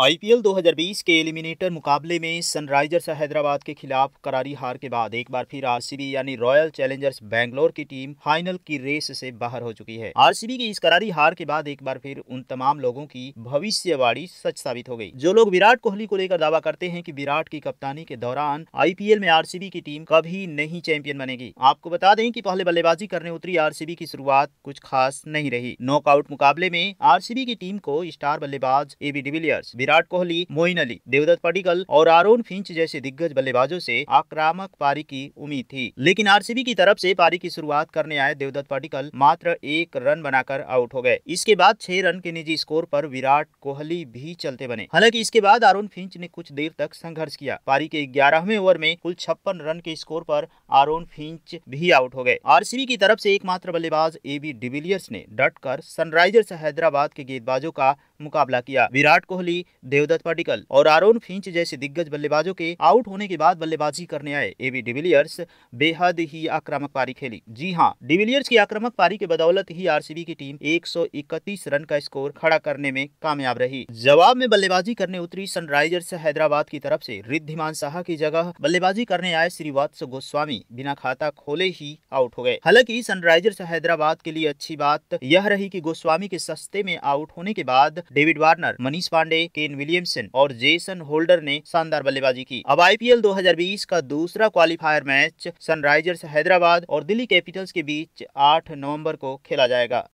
IPL 2020 के eliminator मुकाबले में सनराइजर्स हैदराबाद के खिलाफ करारी हार के बाद एक बार फिर आरसीबी यानी रॉयल चैलेंजर्स बैंगलोर की टीम फाइनल की रेस से बाहर हो चुकी है आरसीबी की इस करारी हार के बाद एक बार फिर उन तमाम लोगों की भविष्यवाणी सच साबित हो गई जो लोग विराट कोहली को लेकर दावा करते हैं की विराट की कप्तानी के दौरान आई में आर की टीम कभी नहीं चैंपियन बनेगी आपको बता दें की पहले बल्लेबाजी करने उतरी आर की शुरुआत कुछ खास नहीं रही नॉकआउट मुकाबले में आर की टीम को स्टार बल्लेबाज एबी डिविलियर्स विराट कोहली मोइन अली देवदत्त पडिकल और आरोन फिंच जैसे दिग्गज बल्लेबाजों से आक्रामक पारी की उम्मीद थी लेकिन आरसीबी की तरफ से पारी की शुरुआत करने आए देवदत्त पडिकल मात्र एक रन बनाकर आउट हो गए इसके बाद छह रन के निजी स्कोर पर विराट कोहली भी चलते बने हालांकि इसके बाद आरोन फिंच ने कुछ देर तक संघर्ष किया पारी के ग्यारहवें ओवर में कुल छप्पन रन के स्कोर पर आरोन फिंच भी आउट हो गए आरसीबी की तरफ से एकमात्र बल्लेबाज एबी डिविलियर्स ने डट कर सनराइजर्स हैदराबाद के गेंदबाजों का मुकाबला किया विराट कोहली देवदत्त पाटिकल और आरोन फिंच जैसे दिग्गज बल्लेबाजों के आउट होने के बाद बल्लेबाजी करने आए एवी डिविलियर्स बेहद ही आक्रामक पारी खेली जी हाँ डिविलियर्स की आक्रामक पारी के बदौलत ही आर की टीम एक रन का स्कोर खड़ा करने में कामयाब रही जवाब में बल्लेबाजी करने उतरी सनराइजर्स हैदराबाद की तरफ ऐसी रिद्धिमान शाह की जगह बल्लेबाजी करने आए श्रीवात्स गोस्वामी बिना खाता खोले ही आउट हो गए हालांकि सनराइजर्स हैदराबाद के लिए अच्छी बात यह रही कि गोस्वामी के सस्ते में आउट होने के बाद David Warner Manish Pandey Kane Williamson और जेसन होल्डर ने शानदार बल्लेबाजी की अब आईपीएल 2020 का दूसरा क्वालिफायर मैच सनराइजर्स हैदराबाद और दिल्ली कैपिटल्स के बीच 8 नवंबर को खेला जाएगा